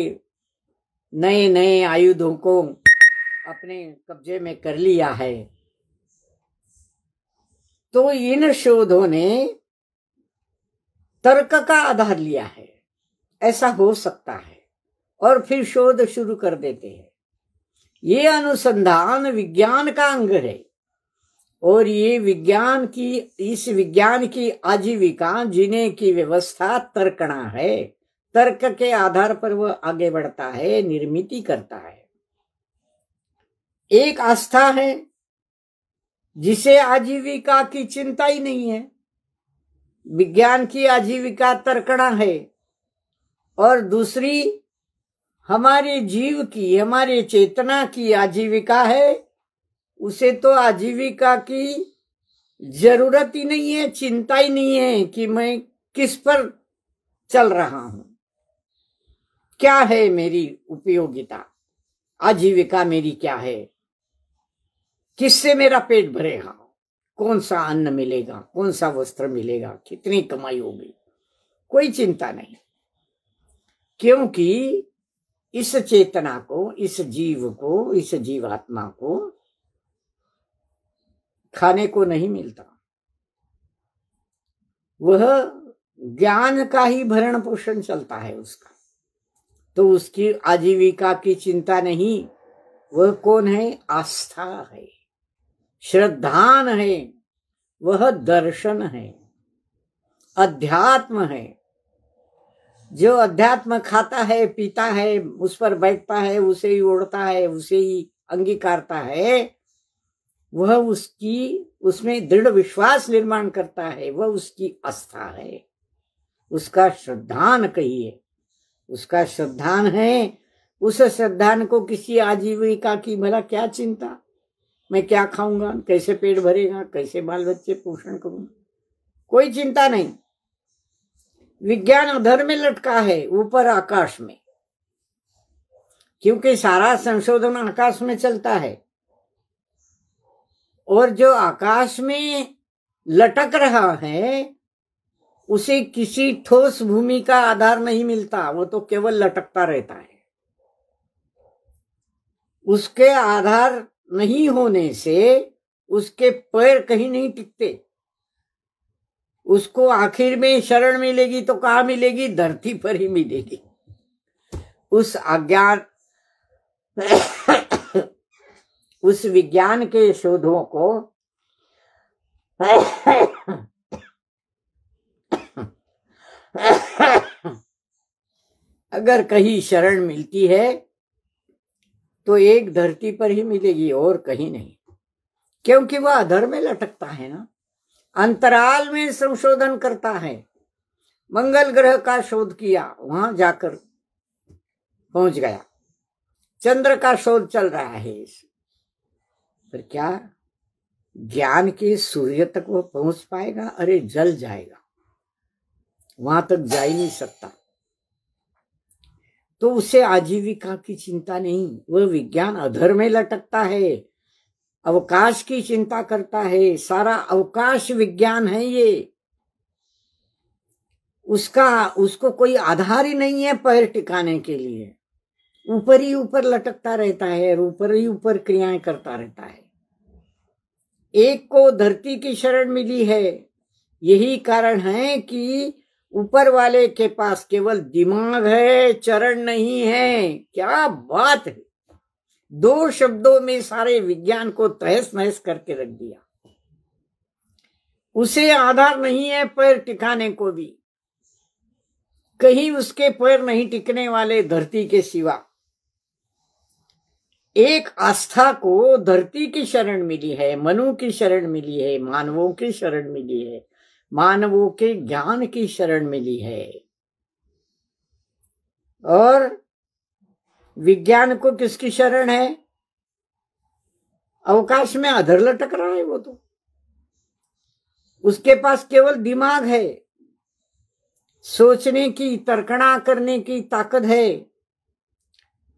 नए नए आयुधों को अपने कब्जे में कर लिया है तो इन शोधों ने तर्क का आधार लिया है ऐसा हो सकता है और फिर शोध शुरू कर देते हैं ये अनुसंधान विज्ञान का अंग है और ये विज्ञान की इस विज्ञान की आजीविका जीने की व्यवस्था तर्कणा है तर्क के आधार पर वह आगे बढ़ता है निर्मित करता है एक आस्था है जिसे आजीविका की चिंता ही नहीं है विज्ञान की आजीविका तर्कणा है और दूसरी हमारे जीव की हमारे चेतना की आजीविका है उसे तो आजीविका की जरूरत ही नहीं है चिंता ही नहीं है कि मैं किस पर चल रहा हूं क्या है मेरी उपयोगिता आजीविका मेरी क्या है किससे मेरा पेट भरेगा हाँ? कौन सा अन्न मिलेगा कौन सा वस्त्र मिलेगा कितनी कमाई होगी कोई चिंता नहीं क्योंकि इस चेतना को इस जीव को इस जीवात्मा को खाने को नहीं मिलता वह ज्ञान का ही भरण पोषण चलता है उसका तो उसकी आजीविका की चिंता नहीं वह कौन है आस्था है श्रद्धान है वह दर्शन है अध्यात्म है जो अध्यात्म खाता है पीता है उस पर बैठता है उसे ही ओढ़ता है उसे ही अंगीकारता है वह उसकी उसमें दृढ़ विश्वास निर्माण करता है वह उसकी आस्था है उसका श्रद्धान कहिए उसका श्रद्धान है उस श्रद्धान को किसी आजीविका की भला क्या चिंता मैं क्या खाऊंगा कैसे पेट भरेगा कैसे बाल बच्चे पोषण करूंगा कोई चिंता नहीं विज्ञान अधर में लटका है ऊपर आकाश में क्योंकि सारा संशोधन आकाश में चलता है और जो आकाश में लटक रहा है उसे किसी ठोस भूमि का आधार नहीं मिलता वो तो केवल लटकता रहता है उसके आधार नहीं होने से उसके पैर कहीं नहीं टिकते उसको आखिर में शरण मिलेगी तो कहा मिलेगी धरती पर ही मिलेगी उस अज्ञान उस विज्ञान के शोधों को अगर कहीं शरण मिलती है तो एक धरती पर ही मिलेगी और कहीं नहीं क्योंकि वह अधर में लटकता है ना अंतराल में संशोधन करता है मंगल ग्रह का शोध किया वहां जाकर पहुंच गया चंद्र का शोध चल रहा है इस पर क्या ज्ञान के सूर्य तक वह पहुंच पाएगा अरे जल जाएगा वहां तक जा ही नहीं सकता तो उसे आजीविका की चिंता नहीं वह विज्ञान अधर में लटकता है अवकाश की चिंता करता है सारा अवकाश विज्ञान है ये उसका उसको कोई आधार ही नहीं है पैर टिकाने के लिए ऊपर ही ऊपर लटकता रहता है और ऊपर ही ऊपर क्रियाएं करता रहता है एक को धरती की शरण मिली है यही कारण है कि ऊपर वाले के पास केवल दिमाग है चरण नहीं है क्या बात है दो शब्दों में सारे विज्ञान को तहस नहस करके रख दिया उसे आधार नहीं है पैर टिकाने को भी कहीं उसके पैर नहीं टिकने वाले धरती के सिवा एक आस्था को धरती की शरण मिली है मनु की शरण मिली है मानवों की शरण मिली है मानवों के ज्ञान की शरण मिली है और विज्ञान को किसकी शरण है अवकाश में अधर लटक रहा है वो तो उसके पास केवल दिमाग है सोचने की तर्कणा करने की ताकत है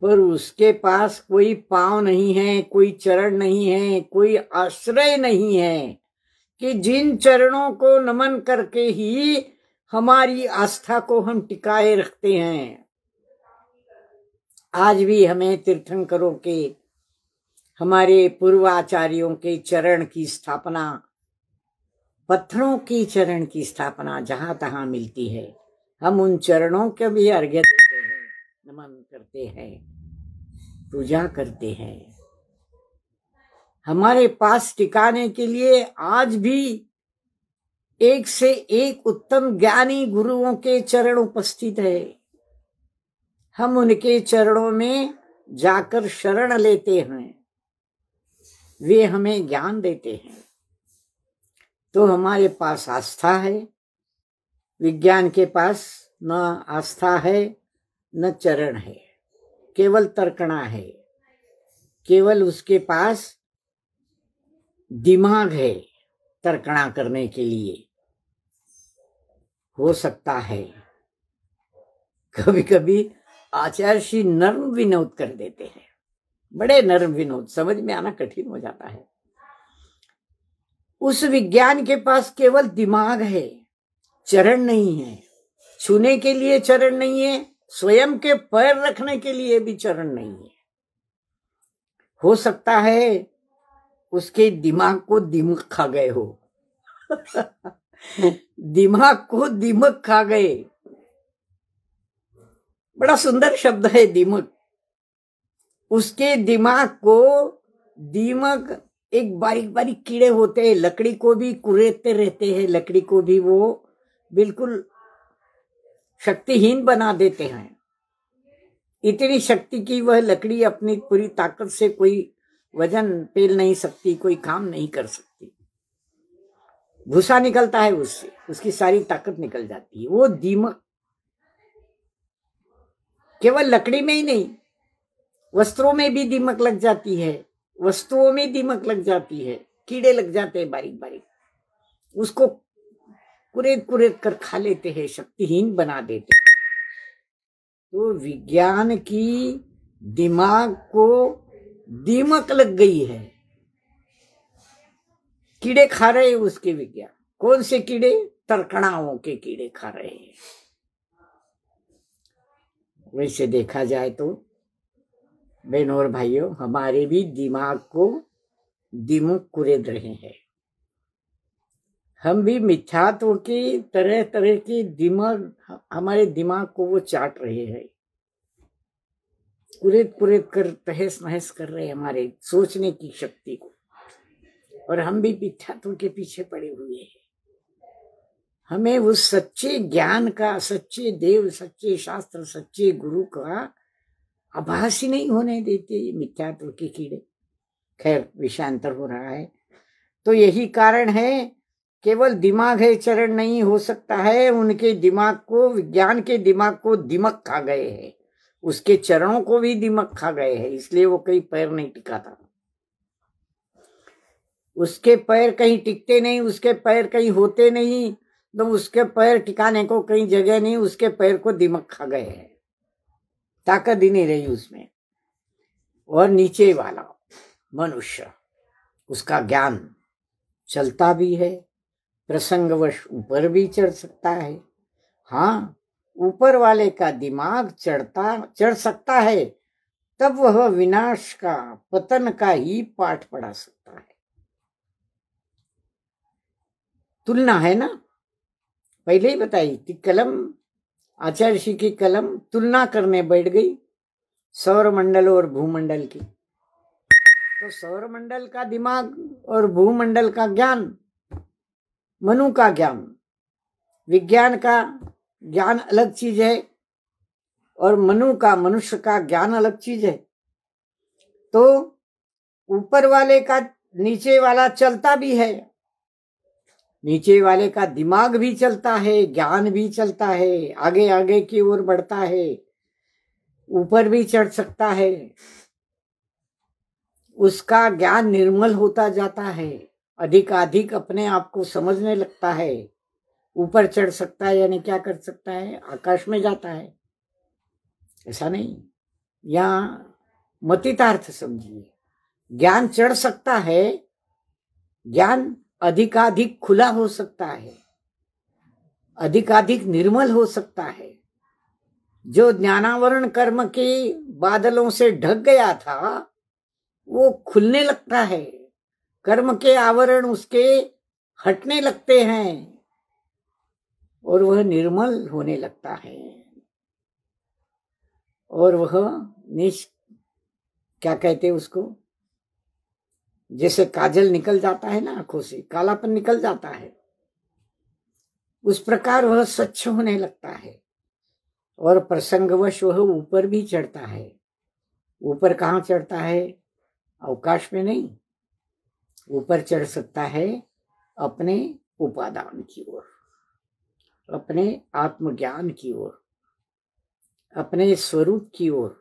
पर उसके पास कोई पाव नहीं है कोई चरण नहीं है कोई आश्रय नहीं है कि जिन चरणों को नमन करके ही हमारी आस्था को हम टिकाए रखते हैं आज भी हमें तीर्थंकरों के हमारे पूर्वाचार्यों के चरण की स्थापना पत्थरों की चरण की स्थापना जहां तहां मिलती है हम उन चरणों के भी अर्घ्य देते हैं नमन करते हैं पूजा करते हैं हमारे पास टिकाने के लिए आज भी एक से एक उत्तम ज्ञानी गुरुओं के चरण उपस्थित है हम उनके चरणों में जाकर शरण लेते हैं वे हमें ज्ञान देते हैं तो हमारे पास आस्था है विज्ञान के पास न आस्था है न चरण है केवल तर्कणा है केवल उसके पास दिमाग है तर्कणा करने के लिए हो सकता है कभी कभी आचार्य श्री नर्म विनोद कर देते हैं बड़े नर्म विनोद समझ में आना कठिन हो जाता है उस विज्ञान के पास केवल दिमाग है चरण नहीं है छूने के लिए चरण नहीं है स्वयं के पैर रखने के लिए भी चरण नहीं है हो सकता है उसके दिमाग को दिमक खा गए हो दिमाग को दिमक खा गए बड़ा सुंदर शब्द है दिमक उसके दिमाग को दीमक एक बारीक बारीक कीड़े होते हैं लकड़ी को भी कुरेते रहते हैं लकड़ी को भी वो बिल्कुल शक्तिहीन बना देते हैं इतनी शक्ति की वह लकड़ी अपनी पूरी ताकत से कोई वजन पेल नहीं सकती कोई काम नहीं कर सकती भूसा निकलता है उससे उसकी सारी ताकत निकल जाती है वो दीमक केवल लकड़ी में ही नहीं वस्त्रों में भी दीमक लग जाती है वस्तुओं में दीमक लग जाती है कीड़े लग जाते हैं बारीक बारीक उसको कुरेद कुरेद कर खा लेते हैं शक्तिहीन बना देते हैं तो विज्ञान की दिमाग को दीमक लग गई है कीड़े खा रहे हैं उसके विज्ञान कौन से कीड़े तरकणाओं के कीड़े खा रहे हैं वैसे देखा जाए तो बहन और भाइयों हमारे भी दिमाग को दिमुख कुरेद रहे हैं हम भी मिथ्यात्व की तरह तरह की दिमाग हमारे दिमाग को वो चाट रहे हैं कुरेद कुरेद कर तहस नहस कर रहे हमारे सोचने की शक्ति को और हम भी मिथ्यात्व के पीछे पड़े हुए हैं हमें उस सच्चे ज्ञान का सच्चे देव सच्चे शास्त्र सच्चे गुरु का आभास ही नहीं होने देते ये मिथ्यात्व के कीड़े खैर विषांतर हो रहा है तो यही कारण है केवल दिमाग है चरण नहीं हो सकता है उनके दिमाग को विज्ञान के दिमाग को दिमक खा गए हैं उसके चरणों को भी दीमक खा गए हैं इसलिए वो कहीं पैर नहीं टिका था उसके पैर कहीं टिकते नहीं उसके पैर कहीं होते नहीं तो उसके पैर टिकाने को कहीं जगह नहीं उसके पैर को दिमक खा गए हैं ताकत ही नहीं रही उसमें और नीचे वाला मनुष्य उसका ज्ञान चलता भी है प्रसंगवश ऊपर भी चढ़ सकता है हाँ ऊपर वाले का दिमाग चढ़ता चढ़ सकता है तब वह विनाश का पतन का ही पाठ पढ़ा सकता है तुलना है ना पहले ही बताई कि कलम आचार्य जी की कलम तुलना करने बैठ गई सौर मंडल और भूमंडल की तो सौर मंडल का दिमाग और भूमंडल का ज्ञान मनु का ज्ञान विज्ञान का ज्ञान अलग चीज है और मनु का मनुष्य का ज्ञान अलग चीज है तो ऊपर वाले का नीचे वाला चलता भी है नीचे वाले का दिमाग भी चलता है ज्ञान भी चलता है आगे आगे की ओर बढ़ता है ऊपर भी चढ़ सकता है उसका ज्ञान निर्मल होता जाता है अधिकाधिक अपने आप को समझने लगता है ऊपर चढ़ सकता है यानी क्या कर सकता है आकाश में जाता है ऐसा नहीं या मतितार्थ समझिए ज्ञान चढ़ सकता है ज्ञान अधिकाधिक खुला हो सकता है अधिकाधिक निर्मल हो सकता है जो ज्ञानावरण कर्म के बादलों से ढक गया था वो खुलने लगता है कर्म के आवरण उसके हटने लगते हैं और वह निर्मल होने लगता है और वह निश क्या कहते हैं उसको जैसे काजल निकल जाता है ना आंखों से कालापन निकल जाता है उस प्रकार वह स्वच्छ होने लगता है और प्रसंगवश वह ऊपर भी चढ़ता है ऊपर कहाँ चढ़ता है अवकाश में नहीं ऊपर चढ़ सकता है अपने उपादान की ओर अपने आत्मज्ञान की ओर अपने स्वरूप की ओर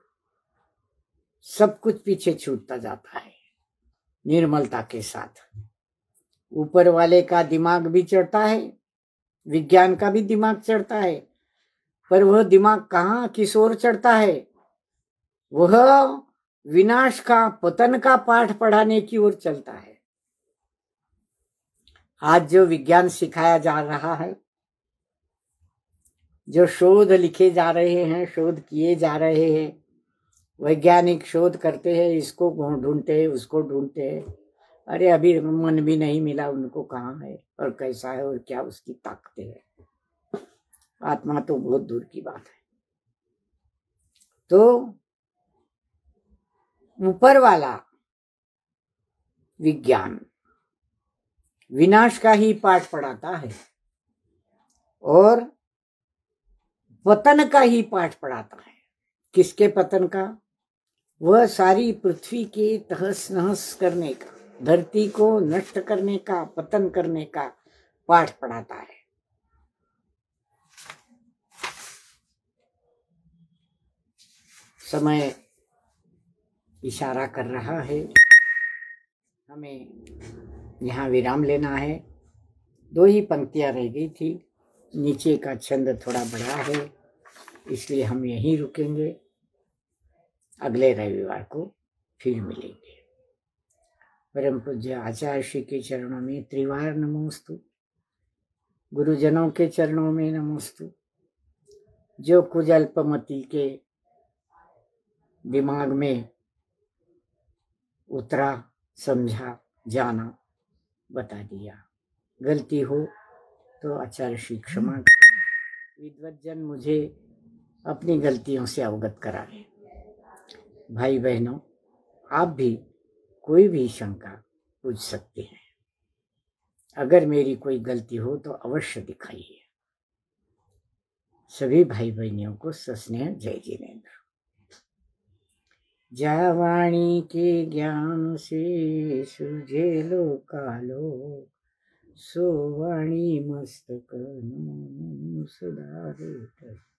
सब कुछ पीछे छूटता जाता है निर्मलता के साथ ऊपर वाले का दिमाग भी चढ़ता है विज्ञान का भी दिमाग चढ़ता है पर वह दिमाग कहाँ किस ओर चढ़ता है वह विनाश का पतन का पाठ पढ़ाने की ओर चलता है आज जो विज्ञान सिखाया जा रहा है जो शोध लिखे जा रहे हैं शोध किए जा रहे हैं वैज्ञानिक शोध करते हैं इसको ढूंढते हैं उसको ढूंढते हैं अरे अभी मन भी नहीं मिला उनको कहाँ है और कैसा है और क्या उसकी ताकतें है आत्मा तो बहुत दूर की बात है तो ऊपर वाला विज्ञान विनाश का ही पाठ पढ़ाता है और पतन का ही पाठ पढ़ाता है किसके पतन का वह सारी पृथ्वी के तहस नहस करने का धरती को नष्ट करने का पतन करने का पाठ पढ़ाता है समय इशारा कर रहा है हमें यहाँ विराम लेना है दो ही पंक्तियाँ रह गई थी नीचे का छंद थोड़ा बड़ा है इसलिए हम यहीं रुकेंगे अगले रविवार को फिर मिलेंगे परम पूज्य आचार्य श्री के चरणों में त्रिवार नमोस्तु गुरुजनों के चरणों में नमोस्तु जो कुछ अल्पमति के दिमाग में उतरा समझा जाना बता दिया गलती हो तो आचार्य श्री क्षमा विद्वत जन मुझे अपनी गलतियों से अवगत कराए भाई बहनों आप भी कोई भी शंका पूछ सकते हैं अगर मेरी कोई गलती हो तो अवश्य दिखाइए सभी भाई बहनियों को सस्नेह जय जिनेन्द्र जावाणी के ज्ञान से सुझे लो कालो सोवाणी मस्तक सुधारे